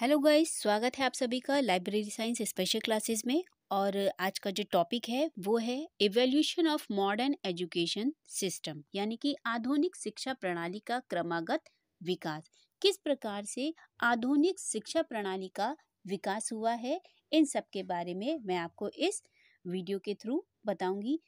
Hello guys स्वागत है आप सभी का लाइब्रेरी साइंस स्पेशल क्लासेस में और आज का जो टॉपिक है वो है evolution of modern education system यानी कि आधुनिक शिक्षा प्रणाली का क्रमागत विकास किस प्रकार से आधुनिक शिक्षा प्रणाली का विकास हुआ है इन सब के बारे में मैं आपको इस वीडियो के थ्रू बताऊंगी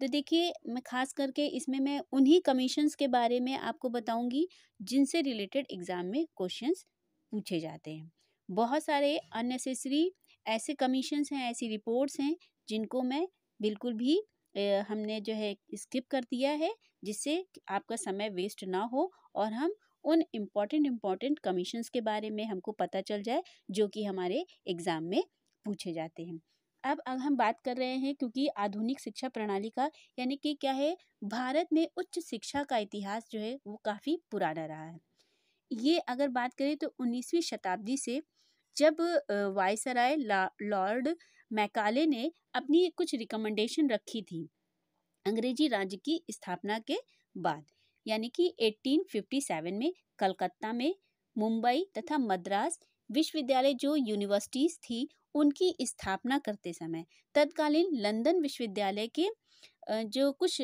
तो देखिए मैं खास करके इसमें मैं उन्हीं कमीशंस के बारे में आपको बताऊंगी जिनसे रिलेटेड एग्ज़ाम में क्वेश्चंस पूछे जाते हैं बहुत सारे अननेसेसरी ऐसे कमीशन्स हैं ऐसी रिपोर्ट्स हैं जिनको मैं बिल्कुल भी हमने जो है स्किप कर दिया है जिससे आपका समय वेस्ट ना हो और हम उन इम्पॉर्टेंट इम्पॉर्टेंट कमीशंस के बारे में हमको पता चल जाए जो कि हमारे एग्ज़ाम में पूछे जाते हैं अब अब हम बात कर रहे हैं क्योंकि आधुनिक शिक्षा प्रणाली का यानी कि क्या है भारत में उच्च शिक्षा का इतिहास जो है वो काफ़ी पुराना रहा है ये अगर बात करें तो उन्नीसवीं शताब्दी से जब वायसराय लॉर्ड मैकाले ने अपनी कुछ रिकमेंडेशन रखी थी अंग्रेजी राज्य की स्थापना के बाद यानी कि 1857 में कलकत्ता में मुंबई तथा मद्रास विश्वविद्यालय जो यूनिवर्सिटीज़ थी उनकी स्थापना करते समय तत्कालीन लंदन विश्वविद्यालय के जो कुछ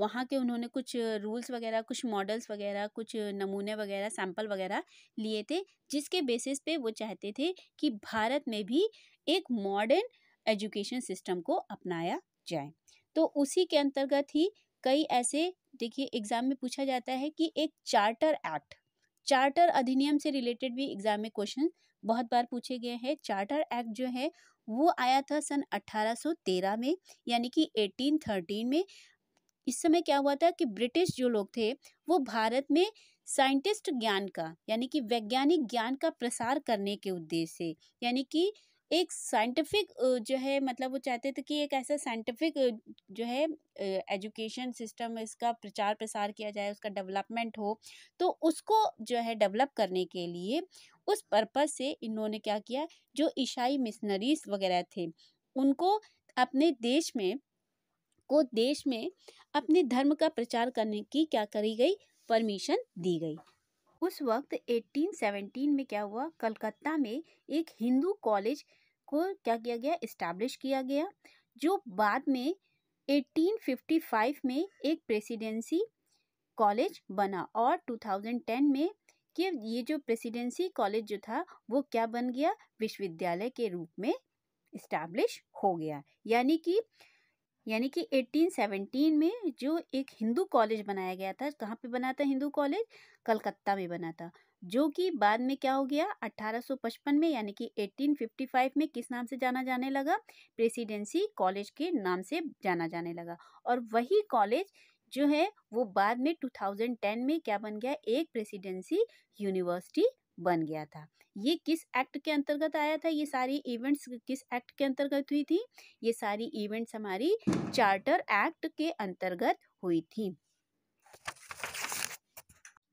वहाँ के उन्होंने कुछ रूल्स वगैरह कुछ मॉडल्स वगैरह कुछ नमूने वगैरह सैंपल वगैरह लिए थे जिसके बेसिस पे वो चाहते थे कि भारत में भी एक मॉडर्न एजुकेशन सिस्टम को अपनाया जाए तो उसी के अंतर्गत ही कई ऐसे देखिए एग्ज़ाम में पूछा जाता है कि एक चार्टर एक्ट चार्टर अधिनियम से रिलेटेड भी एग्जाम में क्वेश्चन बहुत बार पूछे गए हैं चार्टर एक्ट जो है वो आया था सन 1813 में यानी कि 1813 में इस समय क्या हुआ था कि ब्रिटिश जो लोग थे वो भारत में साइंटिस्ट ज्ञान का यानी कि वैज्ञानिक ज्ञान का प्रसार करने के उद्देश्य से यानी कि एक साइंटिफिक जो है मतलब वो चाहते थे कि एक ऐसा साइंटिफिक जो है एजुकेशन सिस्टम इसका प्रचार प्रसार किया जाए उसका डेवलपमेंट हो तो उसको जो है डेवलप करने के लिए उस पर्पज़ से इन्होंने क्या किया जो ईसाई मिशनरीज वगैरह थे उनको अपने देश में को देश में अपने धर्म का प्रचार करने की क्या करी गई परमिशन दी गई उस वक्त 1817 में क्या हुआ कलकत्ता में एक हिंदू कॉलेज को क्या किया गया इस्टेब्लिश किया गया जो बाद में 1855 में एक प्रेसिडेंसी कॉलेज बना और 2010 में कि ये जो प्रेसिडेंसी कॉलेज जो था वो क्या बन गया विश्वविद्यालय के रूप में इस्टेब्लिश हो गया यानी कि यानी कि 1817 में जो एक हिंदू कॉलेज बनाया गया था कहाँ पे बना था हिंदू कॉलेज कलकत्ता में बना था जो कि बाद में क्या हो गया 1855 में यानी कि 1855 में किस नाम से जाना जाने लगा प्रेसिडेंसी कॉलेज के नाम से जाना जाने लगा और वही कॉलेज जो है वो बाद में 2010 में क्या बन गया एक प्रेसिडेंसी यूनिवर्सिटी बन गया था ये किस एक्ट के अंतर्गत आया था ये सारी इवेंट्स किस एक्ट के अंतर्गत हुई थी ये सारी इवेंट्स हमारी चार्टर एक्ट के अंतर्गत हुई थी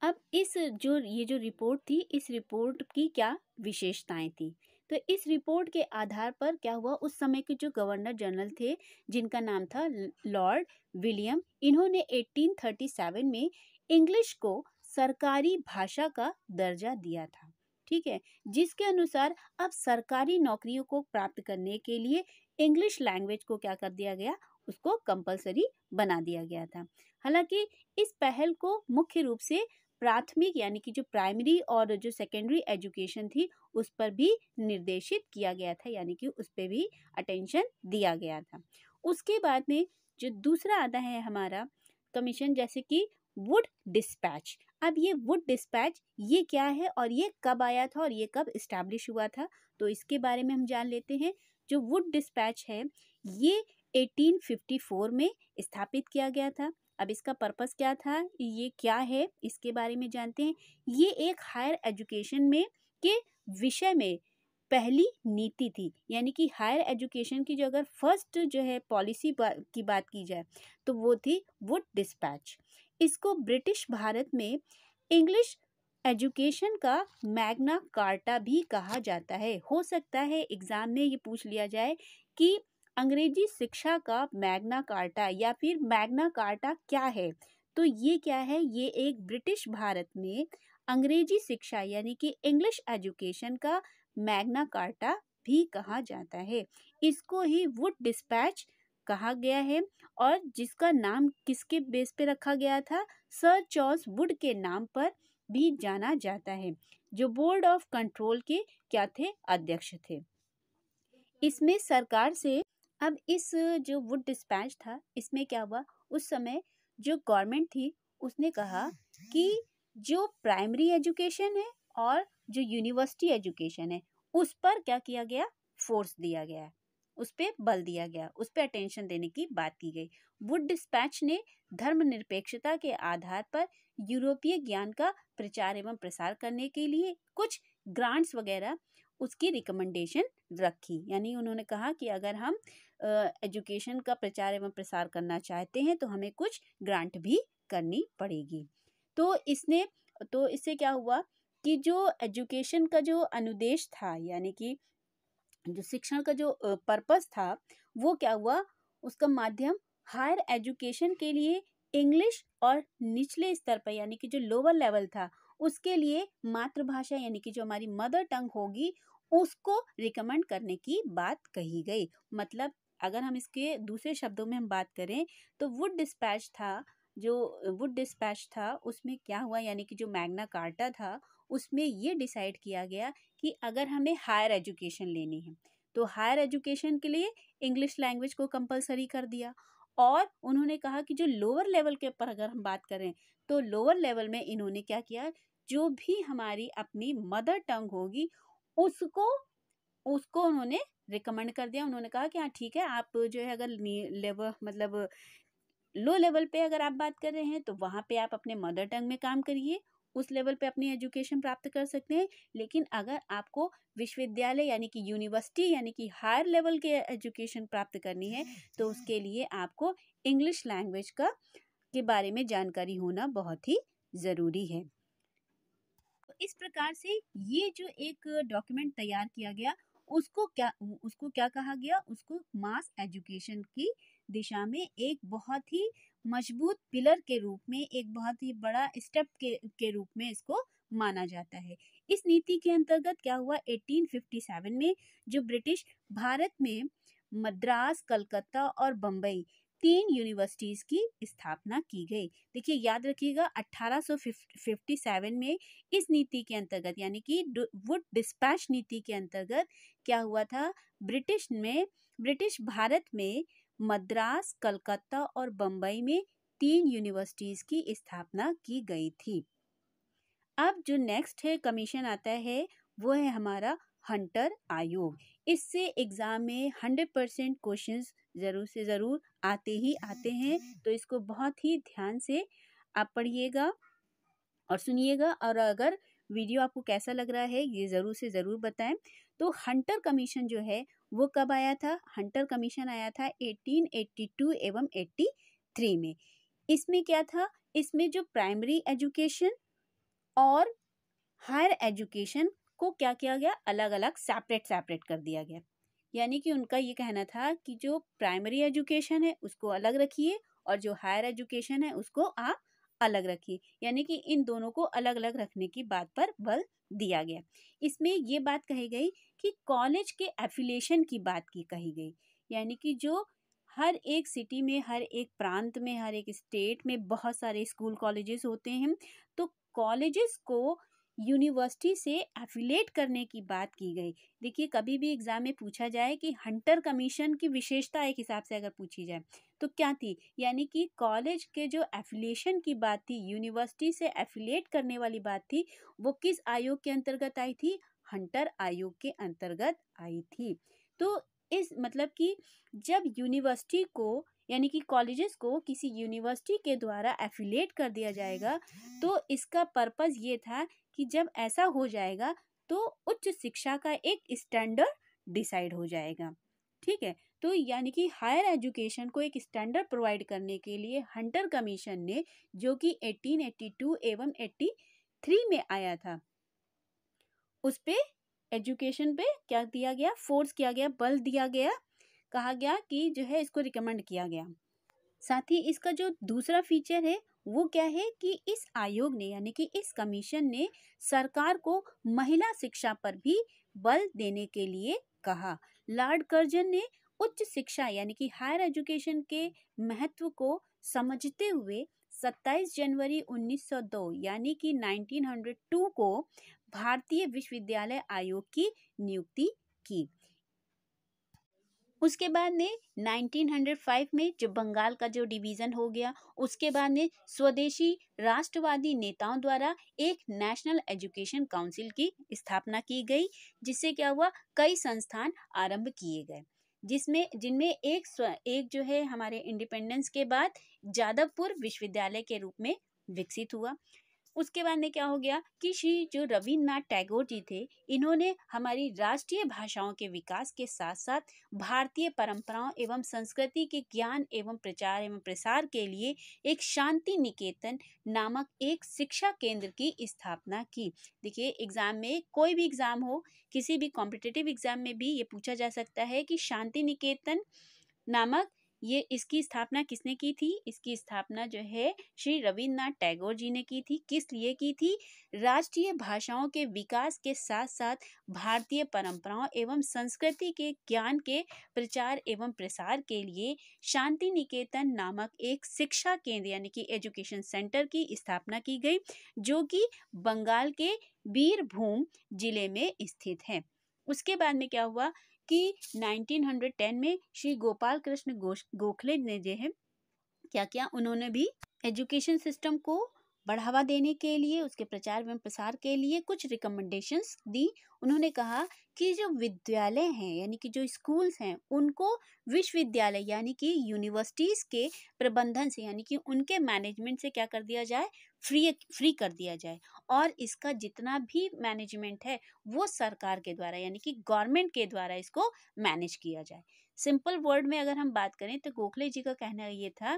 अब इस जो ये जो रिपोर्ट थी इस रिपोर्ट की क्या विशेषताएं थी तो इस रिपोर्ट के आधार पर क्या हुआ उस समय के जो गवर्नर जनरल थे जिनका नाम था लॉर्ड विलियम इन्होंने 1837 में इंग्लिश को सरकारी भाषा का दर्जा दिया था ठीक है जिसके अनुसार अब सरकारी नौकरियों को प्राप्त करने के लिए इंग्लिश लैंग्वेज को क्या कर दिया गया उसको कंपलसरी बना दिया गया था हालांकि इस पहल को मुख्य रूप से प्राथमिक यानी कि जो प्राइमरी और जो सेकेंडरी एजुकेशन थी उस पर भी निर्देशित किया गया था यानी कि उस पर भी अटेंशन दिया गया था उसके बाद में जो दूसरा आता है हमारा कमीशन जैसे कि वुड डिस्पैच अब ये वुड डिस्पैच ये क्या है और ये कब आया था और ये कब इस्टेब्लिश हुआ था तो इसके बारे में हम जान लेते हैं जो वुड डिस्पैच है ये 1854 में स्थापित किया गया था अब इसका पर्पस क्या था ये क्या है इसके बारे में जानते हैं ये एक हायर एजुकेशन में के विषय में पहली नीति थी यानी कि हायर एजुकेशन की जो अगर फर्स्ट जो है पॉलिसी बा, की बात की जाए तो वो थी वुड डिस्पैच इसको ब्रिटिश भारत में इंग्लिश एजुकेशन का मैग्ना कार्टा भी कहा जाता है हो सकता है एग्ज़ाम में ये पूछ लिया जाए कि अंग्रेजी शिक्षा का मैग्ना कार्टा या फिर मैग्ना कार्टा क्या है तो ये क्या है ये एक ब्रिटिश भारत में अंग्रेजी शिक्षा यानी कि इंग्लिश एजुकेशन का मैग्ना कार्टा भी कहा जाता है इसको ही वुड डिस्पैच कहा गया है और जिसका नाम किसके बेस पे रखा गया था सर चॉल्स वुड के नाम पर भी जाना जाता है जो बोर्ड ऑफ कंट्रोल के क्या थे अध्यक्ष थे इसमें सरकार से अब इस जो वुड डिस्पैच था इसमें क्या हुआ उस समय जो गवर्नमेंट थी उसने कहा कि जो प्राइमरी एजुकेशन है और जो यूनिवर्सिटी एजुकेशन है उस पर क्या किया गया फोर्स दिया गया उस पर बल दिया गया उस पर अटेंशन देने की बात की गई वुड डिस्पैच ने धर्मनिरपेक्षता के आधार पर यूरोपीय ज्ञान का प्रचार एवं प्रसार करने के लिए कुछ ग्रांट्स वगैरह उसकी रिकमेंडेशन रखी यानी उन्होंने कहा कि अगर हम एजुकेशन का प्रचार एवं प्रसार करना चाहते हैं तो हमें कुछ ग्रांट भी करनी पड़ेगी तो इसने तो इससे क्या हुआ कि जो एजुकेशन का जो अनुदेश था यानी कि जो शिक्षण का जो पर्पस था वो क्या हुआ उसका माध्यम हायर एजुकेशन के लिए इंग्लिश और निचले स्तर पर यानी कि जो लोअर लेवल था उसके लिए मातृभाषा यानी कि जो हमारी मदर टंग होगी उसको रिकमेंड करने की बात कही गई मतलब अगर हम इसके दूसरे शब्दों में हम बात करें तो वुड डिस्पैच था जो वुड डिस्पैच था उसमें क्या हुआ यानी कि जो मैग्ना कार्टा था उसमें ये डिसाइड किया गया कि अगर हमें हायर एजुकेशन लेनी है तो हायर एजुकेशन के लिए इंग्लिश लैंग्वेज को कंपलसरी कर दिया और उन्होंने कहा कि जो लोअर लेवल के पर अगर हम बात करें तो लोअर लेवल में इन्होंने क्या किया जो भी हमारी अपनी मदर टंग होगी उसको उसको उन्होंने रिकमेंड कर दिया उन्होंने कहा कि हाँ ठीक है आप जो है अगर लेवल मतलब लो लेवल पे अगर आप बात कर रहे हैं तो वहाँ पे आप अपने मदर टंग में काम करिए उस लेवल पे अपनी एजुकेशन प्राप्त कर सकते हैं लेकिन अगर आपको विश्वविद्यालय यानी कि यूनिवर्सिटी यानी कि हायर लेवल के एजुकेशन प्राप्त करनी है तो उसके लिए आपको इंग्लिश लैंग्वेज का के बारे में जानकारी होना बहुत ही ज़रूरी है तो इस प्रकार से ये जो एक डॉक्यूमेंट तैयार किया गया उसको क्या उसको क्या कहा गया उसको मास एजुकेशन की दिशा में एक बहुत ही मजबूत पिलर के रूप में एक बहुत ही बड़ा स्टेप के के रूप में इसको माना जाता है इस नीति के अंतर्गत क्या हुआ 1857 में जो ब्रिटिश भारत में मद्रास कलकत्ता और बम्बई तीन यूनिवर्सिटीज़ की स्थापना की गई देखिए याद रखिएगा 1857 में इस नीति के अंतर्गत यानी कि वुड डिस्पैच नीति के अंतर्गत क्या हुआ था ब्रिटिश में ब्रिटिश भारत में मद्रास कलकत्ता और बम्बई में तीन यूनिवर्सिटीज़ की स्थापना की गई थी अब जो नेक्स्ट है कमीशन आता है वो है हमारा हंटर आयोग इससे एग्ज़ाम में हंड्रेड परसेंट क्वेश्चन ज़रूर से ज़रूर आते ही आते हैं तो इसको बहुत ही ध्यान से आप पढ़िएगा और सुनिएगा और अगर वीडियो आपको कैसा लग रहा है ये ज़रूर से ज़रूर बताएं तो हंटर कमीशन जो है वो कब आया था हंटर कमीशन आया था 1882 एवं 83 में इसमें क्या था इसमें जो प्राइमरी एजुकेशन और हायर एजुकेशन को क्या किया गया अलग अलग सेपरेट सेपरेट कर दिया गया यानी कि उनका ये कहना था कि जो प्राइमरी एजुकेशन है उसको अलग रखिए और जो हायर एजुकेशन है उसको आप अलग रखी यानी कि इन दोनों को अलग अलग रखने की बात पर बल दिया गया इसमें ये बात कही गई कि कॉलेज के एफिलेशन की बात की कही गई यानी कि जो हर एक सिटी में हर एक प्रांत में हर एक स्टेट में बहुत सारे स्कूल कॉलेजेस होते हैं तो कॉलेजेस को यूनिवर्सिटी से एफिलेट करने की बात की गई देखिए कभी भी एग्ज़ाम में पूछा जाए कि हंटर कमीशन की विशेषता एक हिसाब से अगर पूछी जाए तो क्या थी यानी कि कॉलेज के जो एफिलेशन की बात थी यूनिवर्सिटी से एफिलेट करने वाली बात थी वो किस आयोग के अंतर्गत आई थी हंटर आयोग के अंतर्गत आई थी तो इस मतलब कि जब यूनिवर्सिटी को यानी कि कॉलेजेस को किसी यूनिवर्सिटी के द्वारा एफिलेट कर दिया जाएगा तो इसका पर्पज़ ये था कि जब ऐसा हो जाएगा तो उच्च शिक्षा का एक स्टैंडर्ड डिसाइड हो जाएगा ठीक है तो यानी कि हायर एजुकेशन को एक स्टैंडर्ड प्रोवाइड करने के लिए हंटर कमीशन ने जो कि 1882 एवं 83 में आया था उस पर एजुकेशन पे क्या दिया गया फोर्स किया गया बल दिया गया कहा गया कि जो है इसको रिकमेंड किया गया साथ ही इसका जो दूसरा फीचर है वो क्या है कि इस आयोग ने यानी कि इस कमीशन ने सरकार को महिला शिक्षा पर भी बल देने के लिए कहा लॉर्ड कर्जन ने उच्च शिक्षा यानी कि हायर एजुकेशन के महत्व को समझते हुए 27 जनवरी 1902 यानी कि 1902 को भारतीय विश्वविद्यालय आयोग की नियुक्ति की उसके बाद में 1905 में जो बंगाल का जो डिवीज़न हो गया उसके बाद में स्वदेशी राष्ट्रवादी नेताओं द्वारा एक नेशनल एजुकेशन काउंसिल की स्थापना की गई जिससे क्या हुआ कई संस्थान आरंभ किए गए जिसमें जिनमें एक स्व, एक जो है हमारे इंडिपेंडेंस के बाद जादवपुर विश्वविद्यालय के रूप में विकसित हुआ उसके बाद में क्या हो गया कि श्री जो रविन्द्रनाथ टैगोर जी थे इन्होंने हमारी राष्ट्रीय भाषाओं के विकास के साथ साथ भारतीय परंपराओं एवं संस्कृति के ज्ञान एवं प्रचार एवं प्रसार के लिए एक शांति निकेतन नामक एक शिक्षा केंद्र की स्थापना की देखिए एग्ज़ाम में कोई भी एग्ज़ाम हो किसी भी कॉम्पिटेटिव एग्ज़ाम में भी ये पूछा जा सकता है कि शांति निकेतन नामक ये इसकी स्थापना किसने की थी इसकी स्थापना जो है श्री रविन्द्रनाथ टैगोर जी ने की थी किस लिए की थी राष्ट्रीय भाषाओं के विकास के साथ साथ भारतीय परंपराओं एवं संस्कृति के ज्ञान के प्रचार एवं प्रसार के लिए शांति निकेतन नामक एक शिक्षा केंद्र यानी कि एजुकेशन सेंटर की स्थापना की गई जो कि बंगाल के बीरभूम जिले में स्थित है उसके बाद में क्या हुआ कि 1910 में श्री गोपाल कृष्ण गोखले ने जो है क्या क्या उन्होंने भी एजुकेशन सिस्टम को बढ़ावा देने के लिए उसके प्रचार एवं प्रसार के लिए कुछ रिकमेंडेशंस दी उन्होंने कहा कि जो विद्यालय हैं यानी कि जो स्कूल्स हैं उनको विश्वविद्यालय यानी कि यूनिवर्सिटीज़ के प्रबंधन से यानी कि उनके मैनेजमेंट से क्या कर दिया जाए फ्री फ्री कर दिया जाए और इसका जितना भी मैनेजमेंट है वो सरकार के द्वारा यानी कि गवर्नमेंट के द्वारा इसको मैनेज किया जाए सिंपल वर्ड में अगर हम बात करें तो गोखले जी का कहना ये था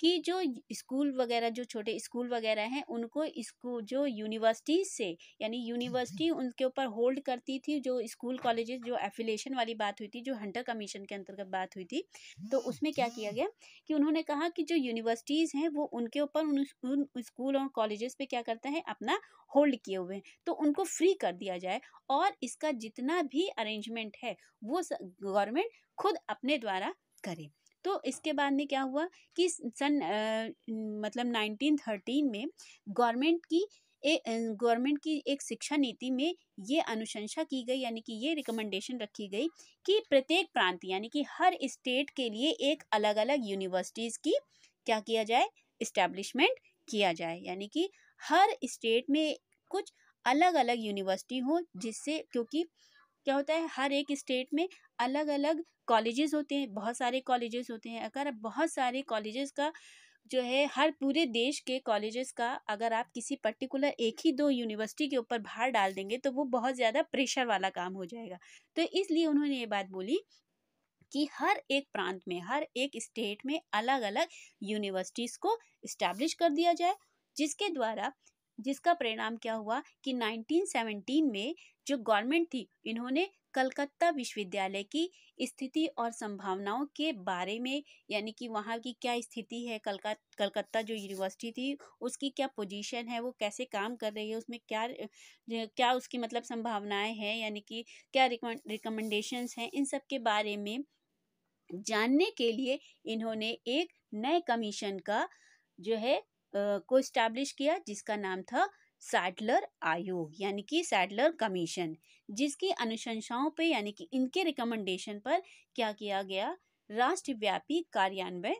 कि जो स्कूल वगैरह जो छोटे स्कूल वगैरह हैं उनको इसको जो यूनिवर्सिटी से यानी यूनिवर्सिटी हम्म। उनके ऊपर होल्ड करती थी जो स्कूल कॉलेजेस जो एफिलेशन वाली बात हुई थी जो हंटर कमीशन के अंतर्गत बात हुई थी तो हम्म, उसमें क्या किया हम्म। गया कि उन्होंने कहा कि जो यूनिवर्सिटीज़ हैं वो उनके ऊपर उन, स्कूल और कॉलेजेस पे क्या करता है अपना होल्ड किए हुए हैं तो उनको फ्री कर दिया जाए और इसका जितना भी अरेंजमेंट है वो गवर्नमेंट खुद अपने द्वारा करें तो इसके बाद में क्या हुआ कि सन आ, मतलब 1913 में गवर्नमेंट की गवर्नमेंट की एक शिक्षा नीति में ये अनुशंसा की गई यानी कि ये रिकमेंडेशन रखी गई कि प्रत्येक प्रांत यानी कि हर स्टेट के लिए एक अलग अलग यूनिवर्सिटीज़ की क्या किया जाए इस्टेब्लिशमेंट किया जाए यानी कि हर स्टेट में कुछ अलग अलग यूनिवर्सिटी हो जिससे क्योंकि क्या होता है हर एक स्टेट में अलग अलग कॉलेजेस होते हैं बहुत सारे कॉलेजेस होते हैं अगर बहुत सारे कॉलेजेस का जो है हर पूरे देश के कॉलेजेस का अगर आप किसी पर्टिकुलर एक ही दो यूनिवर्सिटी के ऊपर भार डाल देंगे तो वो बहुत ज़्यादा प्रेशर वाला काम हो जाएगा तो इसलिए उन्होंने ये बात बोली कि हर एक प्रांत में हर एक स्टेट में अलग अलग यूनिवर्सिटीज़ को इस्टेब्लिश कर दिया जाए जिसके द्वारा जिसका परिणाम क्या हुआ कि 1917 में जो गवर्नमेंट थी इन्होंने कलकत्ता विश्वविद्यालय की स्थिति और संभावनाओं के बारे में यानी कि वहाँ की क्या स्थिति है कलकत्ता कलकत्ता जो यूनिवर्सिटी थी उसकी क्या पोजीशन है वो कैसे काम कर रही है उसमें क्या क्या उसकी मतलब संभावनाएं हैं यानी कि क्या रिकमेंडेशंस हैं इन सब के बारे में जानने के लिए इन्होंने एक नए कमीशन का जो है को इस्टेब्लिश किया जिसका नाम था सैडलर आयोग यानी कि सैडलर कमीशन जिसकी अनुशंसाओं पे यानी कि इनके रिकमेंडेशन पर क्या किया गया राष्ट्रव्यापी कार्यान्वयन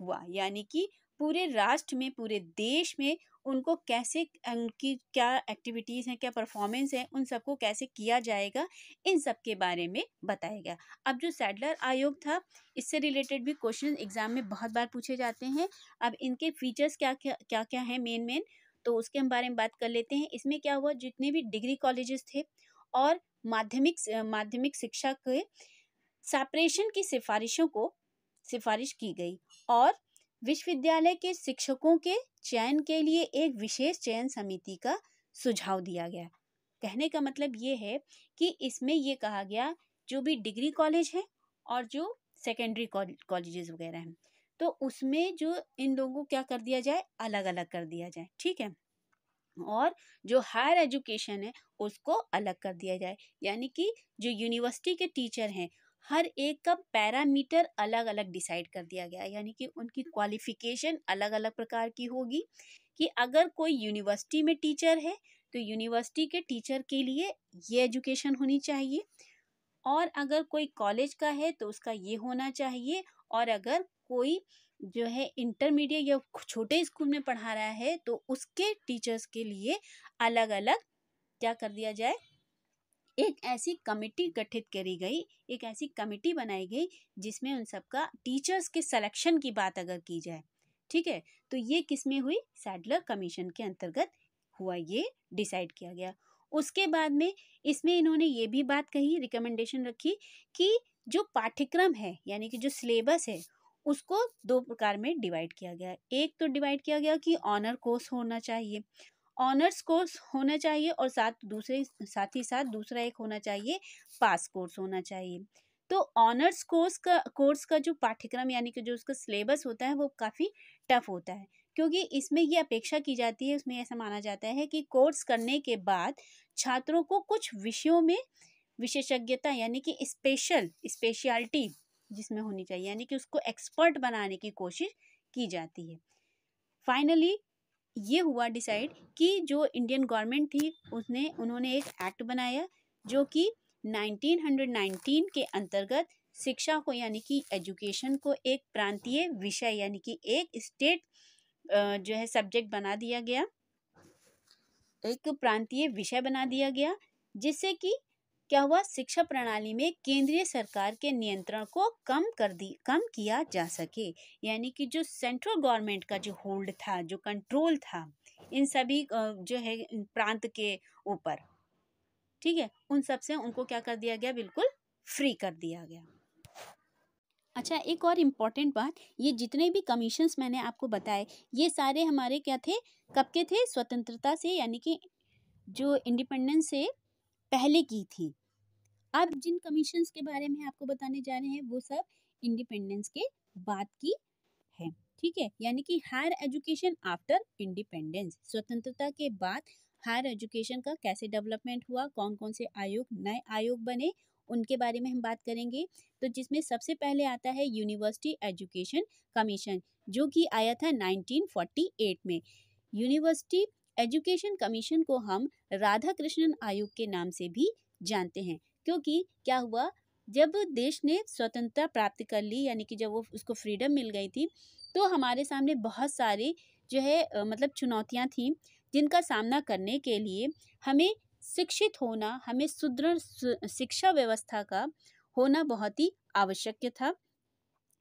हुआ यानी कि पूरे राष्ट्र में पूरे देश में उनको कैसे उनकी क्या एक्टिविटीज़ हैं क्या परफॉर्मेंस है उन सबको कैसे किया जाएगा इन सब के बारे में बताया गया अब जो सैडलर आयोग था इससे रिलेटेड भी क्वेश्चन एग्ज़ाम में बहुत बार पूछे जाते हैं अब इनके फीचर्स क्या क्या क्या क्या हैं मेन मेन तो उसके हम बारे में बात कर लेते हैं इसमें क्या हुआ जितने भी डिग्री कॉलेजेस थे और माध्यमिक माध्यमिक शिक्षा के सेपरेशन की सिफारिशों को सिफारिश की गई और विश्वविद्यालय के शिक्षकों के चयन के लिए एक विशेष चयन समिति का सुझाव दिया गया कहने का मतलब ये है कि इसमें ये कहा गया जो भी डिग्री कॉलेज है और जो सेकेंडरी कॉलेजेस वगैरह हैं तो उसमें जो इन लोगों को क्या कर दिया जाए अलग अलग कर दिया जाए ठीक है और जो हायर एजुकेशन है उसको अलग कर दिया जाए यानी कि जो यूनिवर्सिटी के टीचर हैं हर एक का पैरामीटर अलग अलग डिसाइड कर दिया गया यानी कि उनकी क्वालिफिकेशन अलग अलग प्रकार की होगी कि अगर कोई यूनिवर्सिटी में टीचर है तो यूनिवर्सिटी के टीचर के लिए ये एजुकेशन होनी चाहिए और अगर कोई कॉलेज का है तो उसका ये होना चाहिए और अगर कोई जो है इंटरमीडिएट या छोटे स्कूल में पढ़ा रहा है तो उसके टीचर्स के लिए अलग अलग क्या कर दिया जाए एक ऐसी कमेटी गठित करी गई एक ऐसी कमेटी बनाई गई जिसमें उन सबका टीचर्स के सिलेक्शन की बात अगर की जाए ठीक है तो ये किस में हुई सैडलर कमीशन के अंतर्गत हुआ ये डिसाइड किया गया उसके बाद में इसमें इन्होंने ये भी बात कही रिकमेंडेशन रखी कि जो पाठ्यक्रम है यानी कि जो सिलेबस है उसको दो प्रकार में डिवाइड किया गया एक तो डिवाइड किया गया कि ऑनर कोर्स होना चाहिए ऑनर्स कोर्स होना चाहिए और साथ दूसरे साथ ही साथ दूसरा एक होना चाहिए पास कोर्स होना चाहिए तो ऑनर्स कोर्स का कोर्स का जो पाठ्यक्रम यानी कि जो उसका सिलेबस होता है वो काफ़ी टफ होता है क्योंकि इसमें ये अपेक्षा की जाती है उसमें ऐसा माना जाता है कि कोर्स करने के बाद छात्रों को कुछ विषयों में विशेषज्ञता यानी कि स्पेशल स्पेशलिटी जिसमें होनी चाहिए यानी कि उसको एक्सपर्ट बनाने की कोशिश की जाती है फाइनली ये हुआ डिसाइड कि जो इंडियन गवर्नमेंट थी उसने उन्होंने एक एक्ट बनाया जो कि 1919 के अंतर्गत शिक्षा को यानी कि एजुकेशन को एक प्रांतीय विषय यानी कि एक स्टेट जो है सब्जेक्ट बना दिया गया एक प्रांतीय विषय बना दिया गया जिससे कि क्या हुआ शिक्षा प्रणाली में केंद्रीय सरकार के नियंत्रण को कम कर दी कम किया जा सके यानी कि जो सेंट्रल गवर्नमेंट का जो होल्ड था जो कंट्रोल था इन सभी जो है प्रांत के ऊपर ठीक है उन सब से उनको क्या कर दिया गया बिल्कुल फ्री कर दिया गया अच्छा एक और इम्पॉर्टेंट बात ये जितने भी कमीशंस मैंने आपको बताए ये सारे हमारे क्या थे कब के थे स्वतंत्रता से यानी कि जो इंडिपेंडेंस से पहले की थी अब जिन कमीशन के बारे में आपको बताने जा रहे हैं वो सब इंडिपेंडेंस के बाद की है ठीक है यानी कि हायर एजुकेशन आफ्टर इंडिपेंडेंस स्वतंत्रता के बाद हायर एजुकेशन का कैसे डेवलपमेंट हुआ कौन कौन से आयोग नए आयोग बने उनके बारे में हम बात करेंगे तो जिसमें सबसे पहले आता है यूनिवर्सिटी एजुकेशन कमीशन जो कि आया था 1948 में यूनिवर्सिटी एजुकेशन कमीशन को हम राधा कृष्णन आयोग के नाम से भी जानते हैं क्योंकि क्या हुआ जब देश ने स्वतंत्रता प्राप्त कर ली यानी कि जब वो उसको फ्रीडम मिल गई थी तो हमारे सामने बहुत सारे जो है मतलब चुनौतियाँ थीं जिनका सामना करने के लिए हमें शिक्षित होना हमें सुदृढ़ शिक्षा व्यवस्था का होना बहुत ही आवश्यक था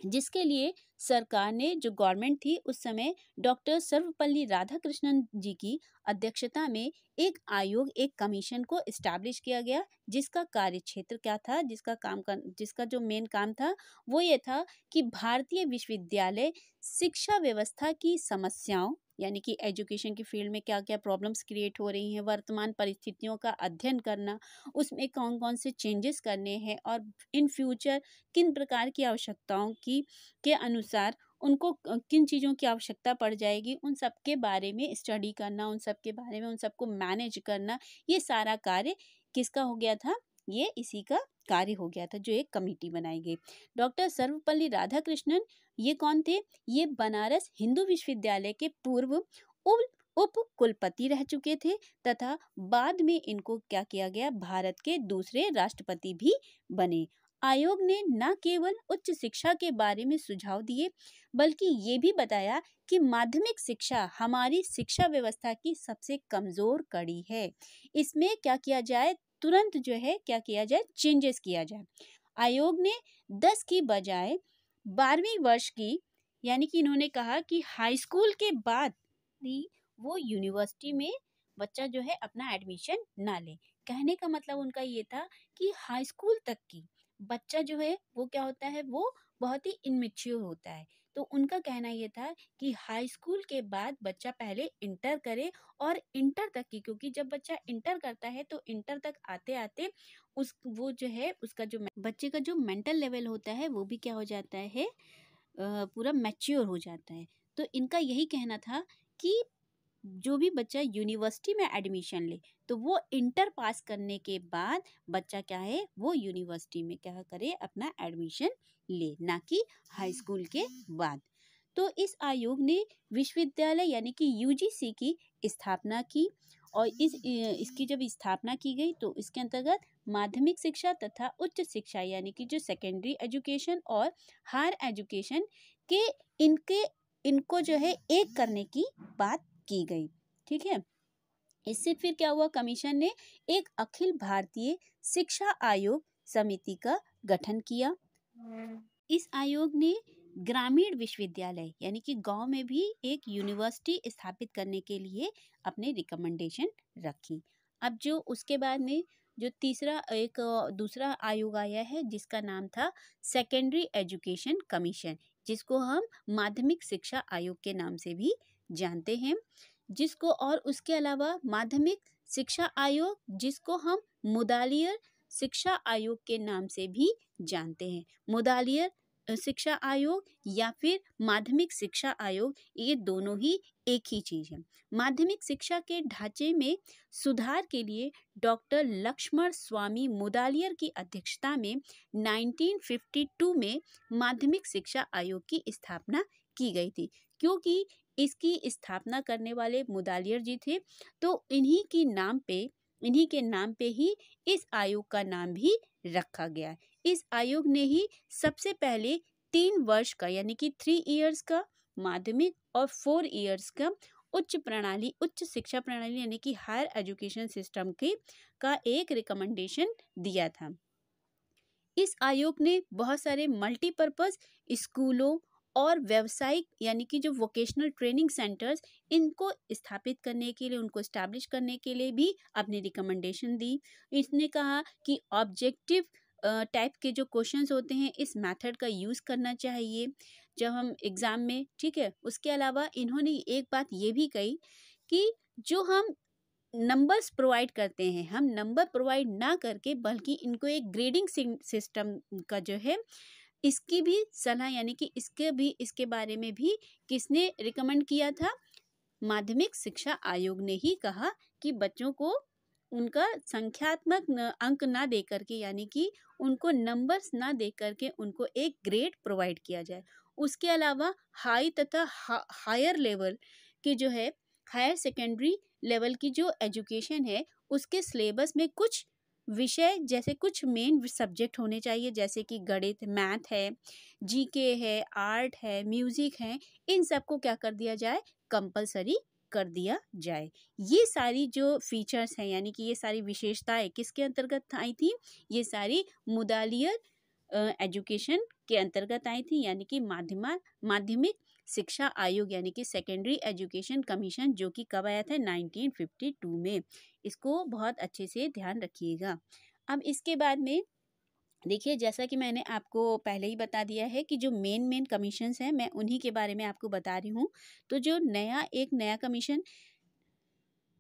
जिसके लिए सरकार ने जो गवर्नमेंट थी उस समय डॉक्टर सर्वपल्ली राधाकृष्णन जी की अध्यक्षता में एक आयोग एक कमीशन को इस्टेब्लिश किया गया जिसका कार्य क्षेत्र क्या था जिसका काम कर जिसका जो मेन काम था वो ये था कि भारतीय विश्वविद्यालय शिक्षा व्यवस्था की समस्याओं यानी कि एजुकेशन की फील्ड में क्या क्या प्रॉब्लम्स क्रिएट हो रही हैं वर्तमान परिस्थितियों का अध्ययन करना उसमें कौन कौन से चेंजेस करने हैं और इन फ्यूचर किन प्रकार की आवश्यकताओं की के अनुसार उनको किन चीज़ों की आवश्यकता पड़ जाएगी उन सब के बारे में स्टडी करना उन सब के बारे में उन सबको मैनेज करना ये सारा कार्य किसका हो गया था ये इसी का कार्य हो गया था जो एक कमेटी बनाई गई डॉक्टर सर्वपल्ली राधाकृष्णन ये कौन थे ये बनारस हिंदू विश्वविद्यालय के पूर्व उप कुलपति रह चुके थे तथा बाद में इनको क्या किया गया भारत के दूसरे राष्ट्रपति भी बने आयोग ने न केवल उच्च शिक्षा के बारे में सुझाव दिए बल्कि ये भी बताया कि माध्यमिक शिक्षा हमारी शिक्षा व्यवस्था की सबसे कमज़ोर कड़ी है इसमें क्या किया जाए तुरंत जो है क्या किया जाए चेंजेस किया जाए आयोग ने दस की बजाय बारहवीं वर्ष की यानी कि इन्होंने कहा कि हाई स्कूल के बाद भी वो यूनिवर्सिटी में बच्चा जो है अपना एडमिशन ना ले कहने का मतलब उनका ये था कि हाई स्कूल तक की बच्चा जो है वो क्या होता है वो बहुत ही इनमेच्योर होता है तो उनका कहना ये था कि हाई स्कूल के बाद बच्चा पहले इंटर करे और इंटर तक की क्योंकि जब बच्चा इंटर करता है तो इंटर तक आते आते उस वो जो है उसका जो बच्चे का जो मेंटल लेवल होता है वो भी क्या हो जाता है पूरा मैच्योर हो जाता है तो इनका यही कहना था कि जो भी बच्चा यूनिवर्सिटी में एडमिशन ले तो वो इंटर पास करने के बाद बच्चा क्या है वो यूनिवर्सिटी में क्या करे अपना एडमिशन ले ना कि हाई हम्म। स्कूल के बाद तो इस आयोग ने विश्वविद्यालय यानी कि यूजीसी की स्थापना की और इस हम्म। इसकी जब स्थापना की गई तो इसके अंतर्गत माध्यमिक शिक्षा तथा उच्च शिक्षा यानी कि जो सेकेंडरी एजुकेशन और हायर एजुकेशन के इनके इनको जो है हम्म। एक करने की बात की गई ठीक है इससे फिर क्या हुआ कमीशन ने एक अखिल भारतीय शिक्षा आयोग समिति का गठन किया इस आयोग ने ग्रामीण विश्वविद्यालय यानी कि गांव में भी एक यूनिवर्सिटी स्थापित करने के लिए अपने रिकमेंडेशन रखी अब जो उसके बाद में जो तीसरा एक दूसरा आयोग आया है जिसका नाम था सेकेंडरी एजुकेशन कमीशन जिसको हम माध्यमिक शिक्षा आयोग के नाम से भी जानते हैं जिसको और उसके अलावा माध्यमिक शिक्षा आयोग जिसको हम मुदालियर शिक्षा आयोग के नाम से भी जानते हैं मुदालियर शिक्षा आयोग या फिर माध्यमिक शिक्षा आयोग ये दोनों ही एक ही चीज़ है माध्यमिक शिक्षा के ढांचे में सुधार के लिए डॉक्टर लक्ष्मण स्वामी मुदालियर की अध्यक्षता में 1952 में माध्यमिक शिक्षा आयोग की स्थापना की गई थी क्योंकि इसकी स्थापना करने वाले मुदालियर जी थे तो इन्हीं के नाम पे इन्हीं के नाम पे ही इस आयोग का नाम भी रखा गया इस आयोग ने ही सबसे पहले तीन वर्ष का यानी कि थ्री इयर्स का माध्यमिक और फोर ईयर्स का उच्च प्रणाली उच्च शिक्षा प्रणाली यानी कि हायर एजुकेशन सिस्टम के का एक रिकमेंडेशन दिया था इस आयोग ने बहुत सारे मल्टीपर्पज़ स्कूलों और व्यावसायिक यानी कि जो वोकेशनल ट्रेनिंग सेंटर्स इनको स्थापित करने के लिए उनको इस्टेब्लिश करने के लिए भी अपनी रिकमेंडेशन दी इसने कहा कि ऑब्जेक्टिव टाइप के जो क्वेश्चंस होते हैं इस मेथड का यूज़ करना चाहिए जब हम एग्ज़ाम में ठीक है उसके अलावा इन्होंने एक बात ये भी कही कि जो हम नंबर्स प्रोवाइड करते हैं हम नंबर प्रोवाइड ना करके बल्कि इनको एक ग्रेडिंग सिस्टम का जो है इसकी भी सलाह यानी कि इसके भी इसके बारे में भी किसने रिकमेंड किया था माध्यमिक शिक्षा आयोग ने ही कहा कि बच्चों को उनका संख्यात्मक अंक ना दे करके यानी कि उनको नंबर्स ना दे करके उनको एक ग्रेड प्रोवाइड किया जाए उसके अलावा हाई तथा हायर लेवल की जो है हायर सेकेंडरी लेवल की जो एजुकेशन है उसके सिलेबस में कुछ विषय जैसे कुछ मेन सब्जेक्ट होने चाहिए जैसे कि गणित मैथ है जीके है आर्ट है म्यूज़िक है इन सब को क्या कर दिया जाए कंपलसरी कर दिया जाए ये सारी जो फीचर्स हैं यानी कि ये सारी विशेषताएं किसके अंतर्गत आई थी ये सारी मुदालियर एजुकेशन के अंतर्गत आई थी यानी कि माध्यमा माध्यमिक शिक्षा आयोग यानी कि सेकेंडरी एजुकेशन कमीशन जो कि कब आया था 1952 में इसको बहुत अच्छे से ध्यान रखिएगा अब इसके बाद में देखिए जैसा कि मैंने आपको पहले ही बता दिया है कि जो मेन मेन कमीशंस हैं मैं उन्हीं के बारे में आपको बता रही हूँ तो जो नया एक नया कमीशन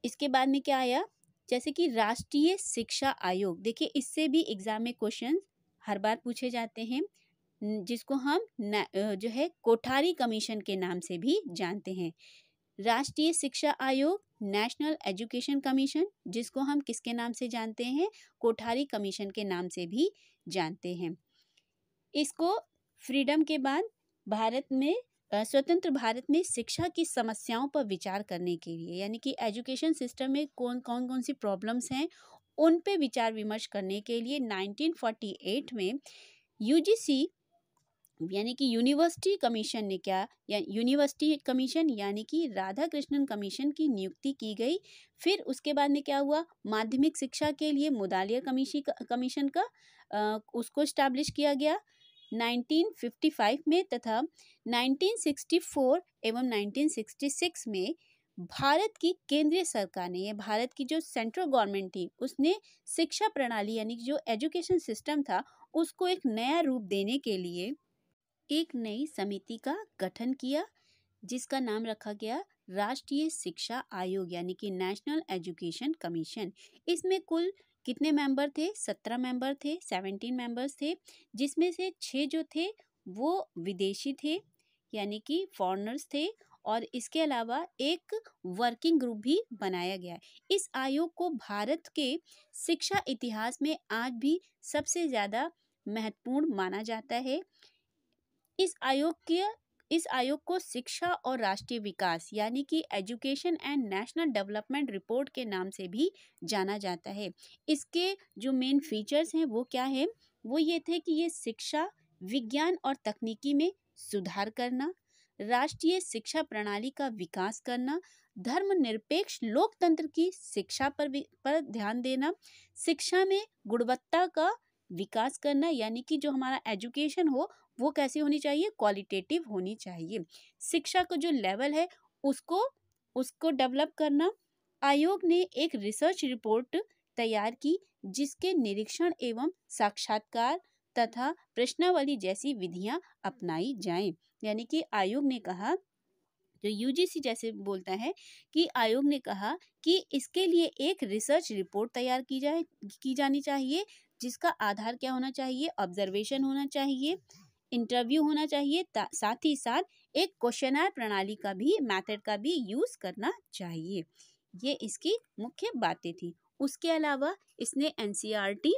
इसके बाद में क्या आया जैसे कि राष्ट्रीय शिक्षा आयोग देखिए इससे भी एग्ज़ाम में क्वेश्चन हर बार पूछे जाते हैं जिसको हम जो है कोठारी कमीशन के नाम से भी जानते हैं राष्ट्रीय शिक्षा आयोग नेशनल एजुकेशन कमीशन जिसको हम किसके नाम से जानते हैं कोठारी कमीशन के नाम से भी जानते हैं इसको फ्रीडम के बाद भारत में स्वतंत्र भारत में शिक्षा की समस्याओं पर विचार करने के लिए यानी कि एजुकेशन सिस्टम में कौन कौन कौन सी प्रॉब्लम्स हैं उन पे विचार विमर्श करने के लिए 1948 में यूजीसी यानी कि यूनिवर्सिटी कमीशन ने क्या या यूनिवर्सिटी कमीशन यानी कि राधा कृष्णन कमीशन की नियुक्ति की गई फिर उसके बाद में क्या हुआ माध्यमिक शिक्षा के लिए मुदालिया कमीशी कमीशन का उसको इस्टेब्लिश किया गया 1955 में तथा 1964 एवं 1966 में भारत की केंद्रीय सरकार ने भारत की जो सेंट्रल गवर्नमेंट थी उसने शिक्षा प्रणाली यानी जो एजुकेशन सिस्टम था उसको एक नया रूप देने के लिए एक नई समिति का गठन किया जिसका नाम रखा गया राष्ट्रीय शिक्षा आयोग यानी कि नेशनल एजुकेशन कमीशन इसमें कुल कितने मेंबर थे सत्रह मेंबर थे सेवेंटीन मेंबर्स थे जिसमें से छः जो थे वो विदेशी थे यानी कि फॉरनर्स थे और इसके अलावा एक वर्किंग ग्रुप भी बनाया गया इस आयोग को भारत के शिक्षा इतिहास में आज भी सबसे ज़्यादा महत्वपूर्ण माना जाता है इस आयोग के इस आयोग को शिक्षा और राष्ट्रीय विकास यानी कि education and national development report के नाम से भी जाना जाता है इसके जो मेन फीचर्स हैं वो क्या है वो ये थे कि ये शिक्षा विज्ञान और तकनीकी में सुधार करना राष्ट्रीय शिक्षा प्रणाली का विकास करना धर्मनिरपेक्ष लोकतंत्र की शिक्षा पर पर ध्यान देना शिक्षा में गुणवत्ता का विकास करना यानी कि जो हमारा एजुकेशन हो वो कैसी होनी चाहिए क्वालिटेटिव होनी चाहिए शिक्षा का जो लेवल है उसको उसको डेवलप करना आयोग ने एक रिसर्च रिपोर्ट तैयार की जिसके निरीक्षण एवं साक्षात्कार तथा प्रश्नावली जैसी विधियां अपनाई जाएं यानी कि आयोग ने कहा जो यूजीसी जैसे बोलता है कि आयोग ने कहा कि इसके लिए एक रिसर्च रिपोर्ट तैयार की जाए की जानी चाहिए जिसका आधार क्या होना चाहिए ऑब्जर्वेशन होना चाहिए इंटरव्यू होना चाहिए साथ ही साथ एक क्वेश्चनर प्रणाली का भी मैथड का भी यूज़ करना चाहिए ये इसकी मुख्य बातें थी उसके अलावा इसने N C R T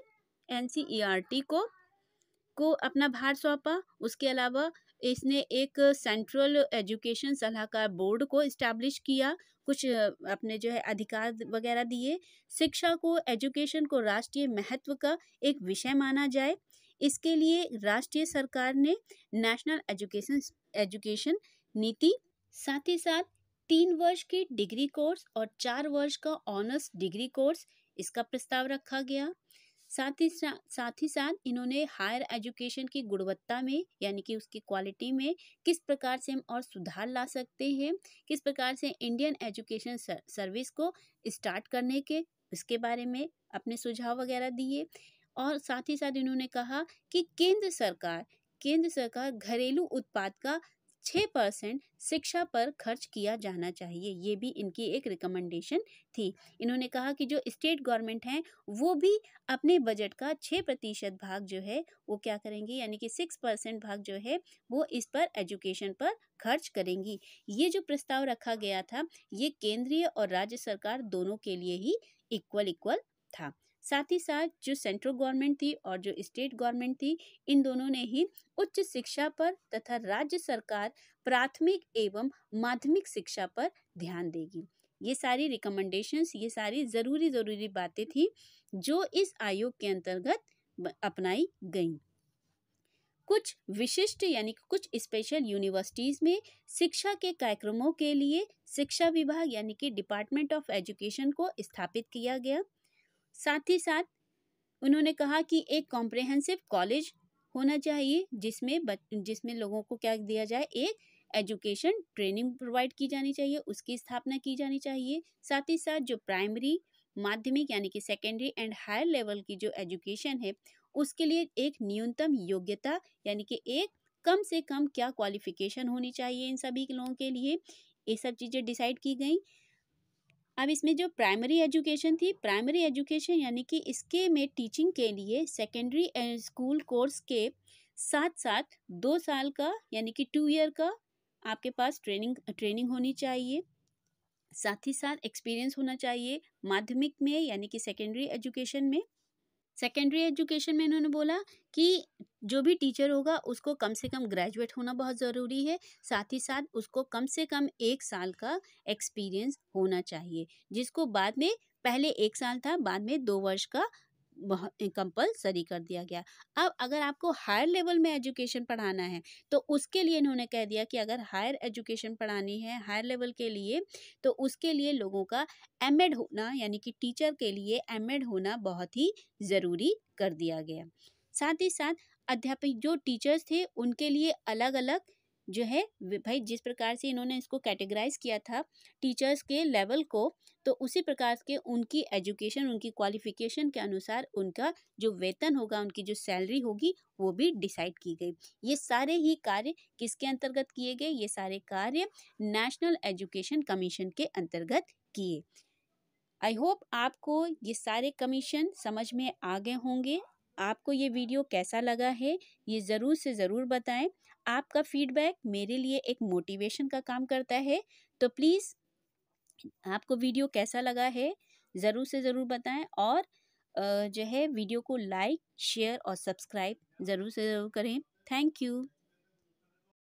N C R T को को अपना भार सौंपा उसके अलावा इसने एक सेंट्रल एजुकेशन सलाहकार बोर्ड को इस्टेब्लिश किया कुछ अपने जो है अधिकार वगैरह दिए शिक्षा को एजुकेशन को राष्ट्रीय महत्व का एक विषय माना जाए इसके लिए राष्ट्रीय सरकार ने नेशनल एजुकेशन एजुकेशन नीति साथ ही साथ तीन वर्ष की डिग्री कोर्स और चार वर्ष का ऑनर्स डिग्री कोर्स इसका प्रस्ताव रखा गया साथ ही सा, साथ ही साथ इन्होंने हायर एजुकेशन की गुणवत्ता में यानी कि उसकी क्वालिटी में किस प्रकार से हम और सुधार ला सकते हैं किस प्रकार से इंडियन एजुकेशन सर्विस को स्टार्ट करने के उसके बारे में अपने सुझाव वगैरह दिए और साथ ही साथ इन्होंने कहा कि केंद्र सरकार केंद्र सरकार घरेलू उत्पाद का छः परसेंट शिक्षा पर खर्च किया जाना चाहिए ये भी इनकी एक रिकमेंडेशन थी इन्होंने कहा कि जो स्टेट गवर्नमेंट हैं वो भी अपने बजट का छः प्रतिशत भाग जो है वो क्या करेंगे यानी कि सिक्स परसेंट भाग जो है वो इस पर एजुकेशन पर खर्च करेंगी ये जो प्रस्ताव रखा गया था ये केंद्रीय और राज्य सरकार दोनों के लिए ही इक्वल इक्वल था साथ ही साथ जो सेंट्रल गवर्नमेंट थी और जो स्टेट गवर्नमेंट थी इन दोनों ने ही उच्च शिक्षा पर तथा राज्य सरकार प्राथमिक एवं माध्यमिक शिक्षा पर ध्यान देगी ये सारी रिकमेंडेशंस ये सारी ज़रूरी ज़रूरी बातें थी जो इस आयोग के अंतर्गत अपनाई गई कुछ विशिष्ट यानी कुछ स्पेशल यूनिवर्सिटीज़ में शिक्षा के कार्यक्रमों के लिए शिक्षा विभाग यानी कि डिपार्टमेंट ऑफ एजुकेशन को स्थापित किया गया साथ ही साथ उन्होंने कहा कि एक कॉम्प्रहेंसिव कॉलेज होना चाहिए जिसमें जिसमें लोगों को क्या दिया जाए एक एजुकेशन ट्रेनिंग प्रोवाइड की जानी चाहिए उसकी स्थापना की जानी चाहिए साथ ही साथ जो प्राइमरी माध्यमिक यानी कि सेकेंडरी एंड हायर लेवल की जो एजुकेशन है उसके लिए एक न्यूनतम योग्यता यानी कि एक कम से कम क्या क्वालिफिकेशन होनी चाहिए इन सभी लोगों के लिए ये सब चीज़ें डिसाइड की गई अब इसमें जो प्राइमरी एजुकेशन थी प्राइमरी एजुकेशन यानी कि इसके में टीचिंग के लिए सेकेंडरी स्कूल कोर्स के साथ साथ दो साल का यानी कि टू ईयर का आपके पास ट्रेनिंग ट्रेनिंग होनी चाहिए साथ ही साथ एक्सपीरियंस होना चाहिए माध्यमिक में यानी कि सेकेंडरी एजुकेशन में सेकेंडरी एजुकेशन में इन्होंने बोला कि जो भी टीचर होगा उसको कम से कम ग्रेजुएट होना बहुत ज़रूरी है साथ ही साथ उसको कम से कम एक साल का एक्सपीरियंस होना चाहिए जिसको बाद में पहले एक साल था बाद में दो वर्ष का कंपलसरी कर दिया गया अब अगर आपको हायर लेवल में एजुकेशन पढ़ाना है तो उसके लिए इन्होंने कह दिया कि अगर हायर एजुकेशन पढ़ानी है हायर लेवल के लिए तो उसके लिए लोगों का एम होना यानी कि टीचर के लिए एम होना बहुत ही ज़रूरी कर दिया गया साथ ही साथ अध्यापक जो टीचर्स थे उनके लिए अलग अलग जो है भाई जिस प्रकार से इन्होंने इसको कैटेगराइज किया था टीचर्स के लेवल को तो उसी प्रकार के उनकी एजुकेशन उनकी क्वालिफिकेशन के अनुसार उनका जो वेतन होगा उनकी जो सैलरी होगी वो भी डिसाइड की गई ये सारे ही कार्य किसके अंतर्गत किए गए ये सारे कार्य नेशनल एजुकेशन कमीशन के अंतर्गत किए आई होप आपको ये सारे कमीशन समझ में आ गए होंगे आपको ये वीडियो कैसा लगा है ये ज़रूर से ज़रूर बताएं आपका फीडबैक मेरे लिए एक मोटिवेशन का काम करता है तो प्लीज़ आपको वीडियो कैसा लगा है ज़रूर से ज़रूर बताएं और जो है वीडियो को लाइक शेयर और सब्सक्राइब ज़रूर से ज़रूर करें थैंक यू